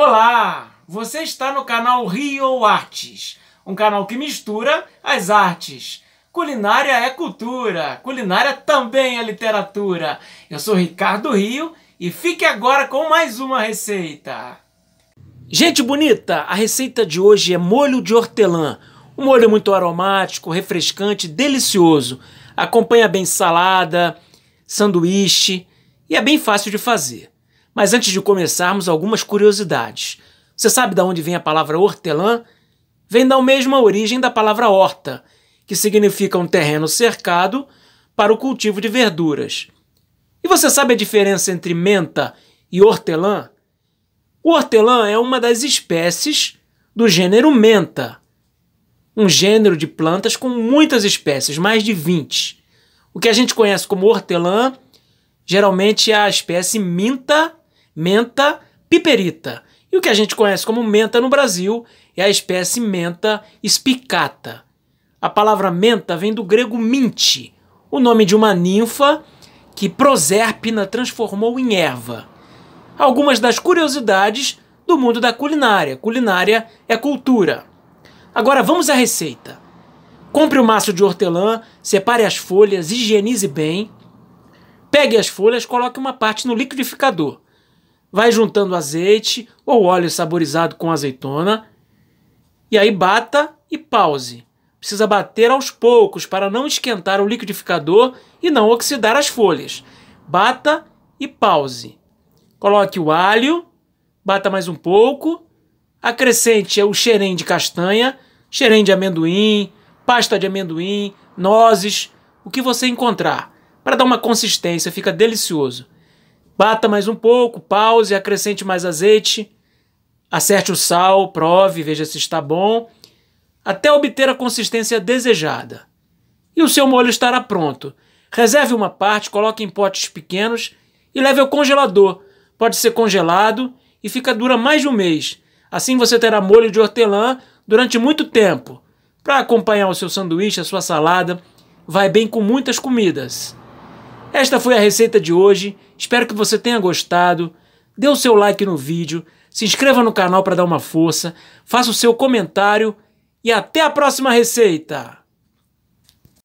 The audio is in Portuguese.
Olá! Você está no canal Rio Artes, um canal que mistura as artes. Culinária é cultura, culinária também é literatura. Eu sou Ricardo Rio e fique agora com mais uma receita. Gente bonita, a receita de hoje é molho de hortelã. Um molho é muito aromático, refrescante, delicioso. Acompanha bem salada, sanduíche e é bem fácil de fazer. Mas antes de começarmos, algumas curiosidades. Você sabe de onde vem a palavra hortelã? Vem da mesma origem da palavra horta, que significa um terreno cercado para o cultivo de verduras. E você sabe a diferença entre menta e hortelã? O hortelã é uma das espécies do gênero menta, um gênero de plantas com muitas espécies, mais de 20. O que a gente conhece como hortelã geralmente é a espécie Minta menta piperita. E o que a gente conhece como menta no Brasil é a espécie menta spicata. A palavra menta vem do grego minte, o nome de uma ninfa que Proserpina transformou em erva. Algumas das curiosidades do mundo da culinária. Culinária é cultura. Agora vamos à receita. Compre o um maço de hortelã, separe as folhas, higienize bem. Pegue as folhas, coloque uma parte no liquidificador vai juntando azeite ou óleo saborizado com azeitona, e aí bata e pause. Precisa bater aos poucos para não esquentar o liquidificador e não oxidar as folhas. Bata e pause. Coloque o alho, bata mais um pouco, acrescente o xerém de castanha, xerém de amendoim, pasta de amendoim, nozes, o que você encontrar. Para dar uma consistência, fica delicioso. Bata mais um pouco, pause, acrescente mais azeite, acerte o sal, prove, veja se está bom, até obter a consistência desejada. E o seu molho estará pronto. Reserve uma parte, coloque em potes pequenos e leve ao congelador. Pode ser congelado e fica dura mais de um mês. Assim você terá molho de hortelã durante muito tempo. Para acompanhar o seu sanduíche, a sua salada, vai bem com muitas comidas. Esta foi a receita de hoje, espero que você tenha gostado. Dê o seu like no vídeo, se inscreva no canal para dar uma força, faça o seu comentário e até a próxima receita!